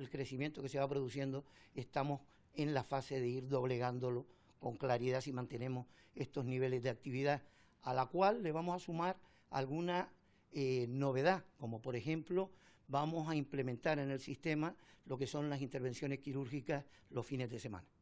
el crecimiento que se va produciendo, estamos en la fase de ir doblegándolo con claridad si mantenemos estos niveles de actividad, a la cual le vamos a sumar alguna eh, novedad, como por ejemplo vamos a implementar en el sistema lo que son las intervenciones quirúrgicas los fines de semana.